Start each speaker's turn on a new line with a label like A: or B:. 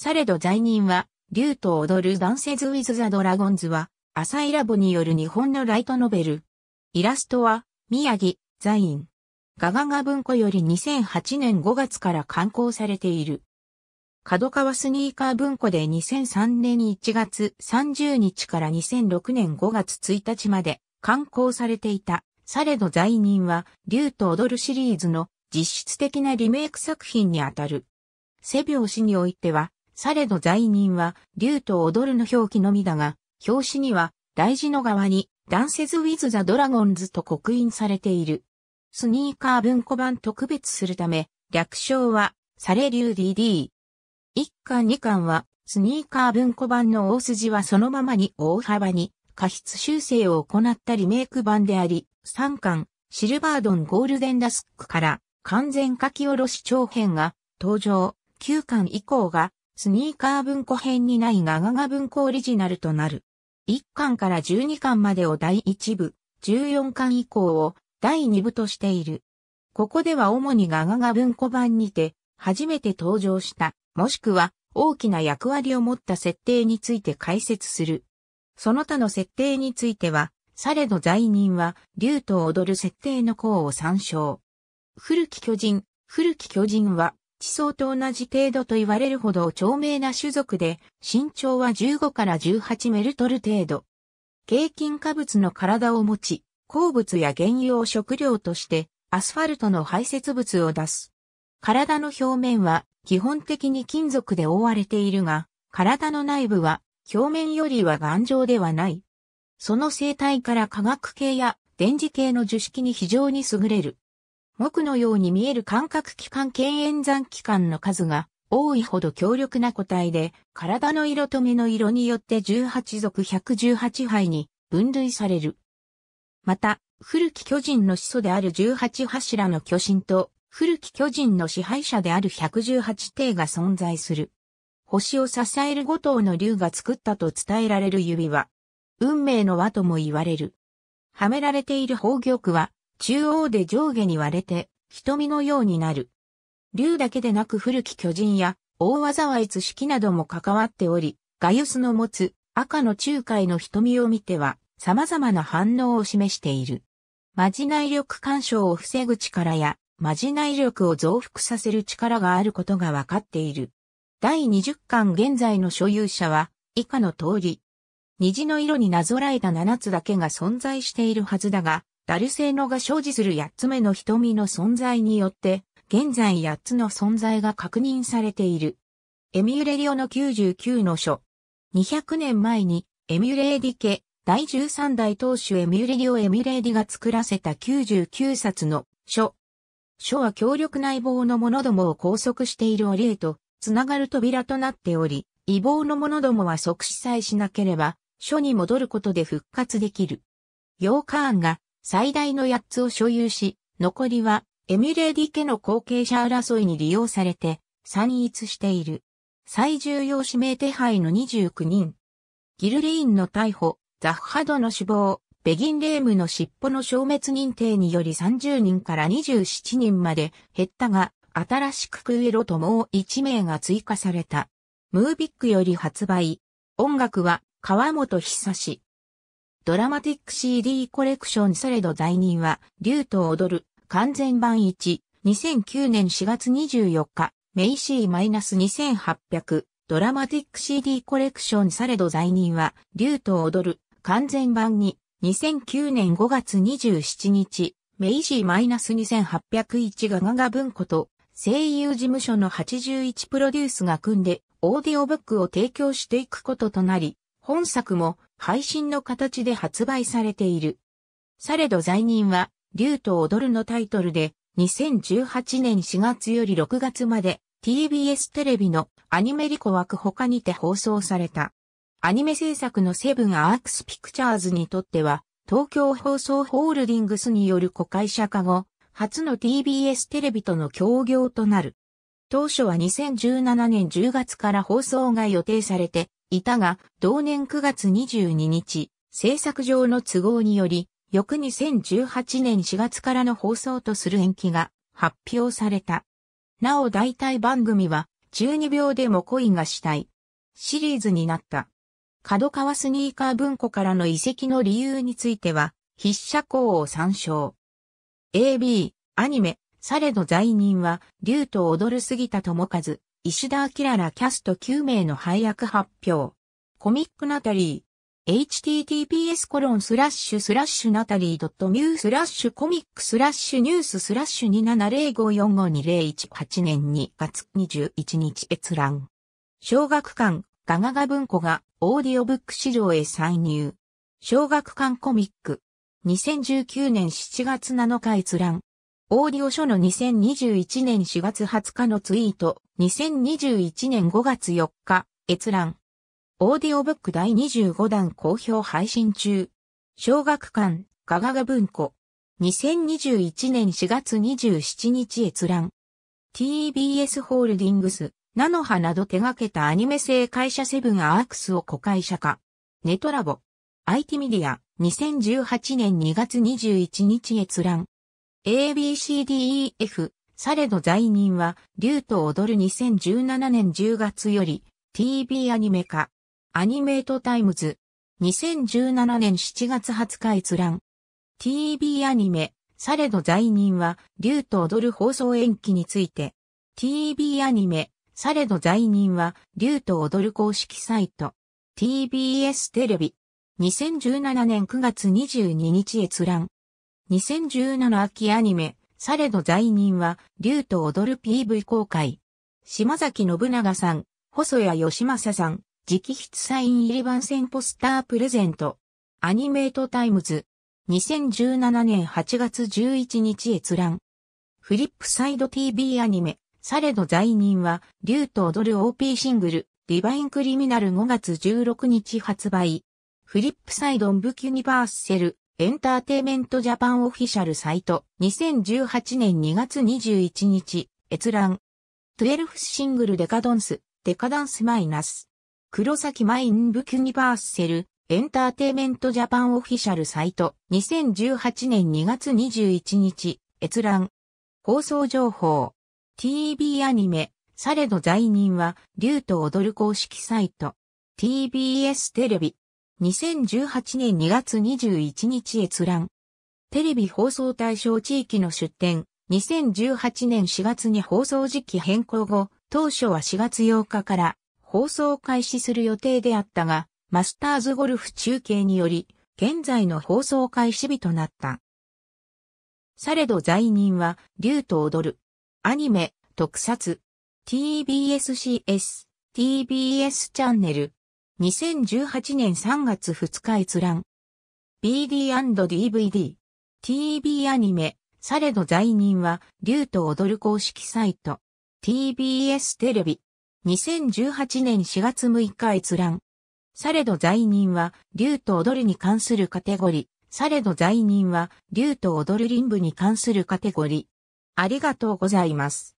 A: されど在任は、竜と踊るダンセズ・ウィズ・ザ・ドラゴンズは、サイラボによる日本のライトノベル。イラストは、宮城、ザイン。ガガガ文庫より2008年5月から刊行されている。角川スニーカー文庫で2003年1月30日から2006年5月1日まで刊行されていた、されど在任は、竜と踊るシリーズの実質的なリメイク作品にあたる。背拍子においては、されど罪人は、竜と踊るの表記のみだが、表紙には、大事の側に、ダンセズ・ウィズ・ザ・ドラゴンズと刻印されている。スニーカー文庫版特別するため、略称は、サレリュー DD。1巻2巻は、スニーカー文庫版の大筋はそのままに大幅に、過失修正を行ったリメイク版であり、3巻、シルバードン・ゴールデン・ダスクから、完全書き下ろし長編が、登場、9巻以降が、スニーカー文庫編にないガガガ文庫オリジナルとなる。1巻から12巻までを第1部、14巻以降を第2部としている。ここでは主にガガガ文庫版にて、初めて登場した、もしくは大きな役割を持った設定について解説する。その他の設定については、されど罪人は、竜と踊る設定の項を参照。古き巨人、古き巨人は、地層と同じ程度と言われるほど長命な種族で、身長は15から18メルトル程度。軽菌化物の体を持ち、鉱物や原油を食料として、アスファルトの排泄物を出す。体の表面は基本的に金属で覆われているが、体の内部は表面よりは頑丈ではない。その生態から化学系や電磁系の樹式に非常に優れる。木のように見える感覚器官検炎山器官の数が多いほど強力な個体で、体の色と目の色によって18属118杯に分類される。また、古き巨人の始祖である18柱の巨神と、古き巨人の支配者である118帝が存在する。星を支える五頭の竜が作ったと伝えられる指輪。運命の輪とも言われる。はめられている宝玉は、中央で上下に割れて、瞳のようになる。竜だけでなく古き巨人や、大災いつ式なども関わっており、ガユスの持つ赤の仲介の瞳を見ては、様々な反応を示している。まじない力干渉を防ぐ力や、まじない力を増幅させる力があることが分かっている。第20巻現在の所有者は、以下の通り。虹の色になぞらえた7つだけが存在しているはずだが、ダルセーノが生じする八つ目の瞳の存在によって、現在八つの存在が確認されている。エミュレリオの99の書。200年前に、エミュレーディ家、第13代当主エミュレリオ・エミュレーディが作らせた99冊の書。書は強力な異貌の者どもを拘束しているおへと、つながる扉となっており、異貌の者どもは即死さえしなければ、書に戻ることで復活できる。ヨーカーンが最大の8つを所有し、残りはエミレーディ家の後継者争いに利用されて散逸している。最重要指名手配の29人。ギルリーンの逮捕、ザッハドの死亡、ベギンレームの尻尾の消滅認定により30人から27人まで減ったが、新しくクエロともう1名が追加された。ムービックより発売。音楽は川本久志。ドラマティック CD コレクションされど罪人は、竜と踊る、完全版1、2009年4月24日、メイシー -2800、ドラマティック CD コレクションされど罪人は、竜と踊る、完全版2、2009年5月27日、メイシー -2801 ガガガ文庫と、声優事務所の81プロデュースが組んで、オーディオブックを提供していくこととなり、本作も配信の形で発売されている。されど罪人は、竜と踊るのタイトルで、2018年4月より6月まで TBS テレビのアニメリコ枠他にて放送された。アニメ制作のセブンアークスピクチャーズにとっては、東京放送ホールディングスによる子会社化後、初の TBS テレビとの協業となる。当初は2017年10月から放送が予定されて、いたが、同年9月22日、制作上の都合により、翌2018年4月からの放送とする延期が発表された。なお代替番組は、12秒でも恋がしたい。シリーズになった。角川スニーカー文庫からの遺跡の理由については、筆者校を参照。AB、アニメ、されど罪人は、竜と踊るすぎたともかず。石田明らキャスト9名の配役発表。コミックナタリー。https コロンスラッシュスラッシュナタリー .mu スラッシュコミックスラッシュニューススラッシュ2705452018年2月21日閲覧。小学館ガガガ文庫がオーディオブック市場へ参入。小学館コミック。2019年7月7日閲覧。オーディオ書の2021年4月20日のツイート、2021年5月4日、閲覧。オーディオブック第25弾好評配信中。小学館、ガガガ文庫。2021年4月27日閲覧。TBS ホールディングス、ナノハなど手掛けたアニメ製会社セブンアークスを子会社化。ネトラボ。IT メディア、2018年2月21日閲覧。ABCDEF、サレド。罪人は、竜と踊る2017年10月より、TV アニメ化。アニメートタイムズ。2017年7月20日閲覧。TV アニメ、サレド。罪人は、竜と踊る放送延期について。TV アニメ、されど罪人は、竜と踊る公式サイト。TBS テレビ。2017年9月22日閲覧。2017秋アニメ、されど罪人は、竜と踊る PV 公開。島崎信長さん、細谷義正さん、直筆サイン入り番宣ポスタープレゼント。アニメートタイムズ。2017年8月11日閲覧。フリップサイド TV アニメ、されど罪人は、竜と踊る OP シングル、ディバインクリミナル5月16日発売。フリップサイドンブキュニバーセル、エンターテイメントジャパンオフィシャルサイト、2018年2月21日、閲覧。12シングルデカドンス、デカダンスマイナス。黒崎マインブキュニバーセル、エンターテイメントジャパンオフィシャルサイト、2018年2月21日、閲覧。放送情報。TV アニメ、されの罪人は、竜と踊る公式サイト。TBS テレビ。2018年2月21日閲覧。テレビ放送対象地域の出展。2018年4月に放送時期変更後、当初は4月8日から放送開始する予定であったが、マスターズゴルフ中継により、現在の放送開始日となった。されど在任は、竜と踊る。アニメ、特撮。TBSCS、TBS チャンネル。2018年3月2日閲覧。BD&DVD。TV アニメ、されど罪人は、竜と踊る公式サイト。TBS テレビ。2018年4月6日閲覧。されど罪人は、竜と踊るに関するカテゴリー。されど罪人は、竜と踊る林部に関するカテゴリー。ありがとうございます。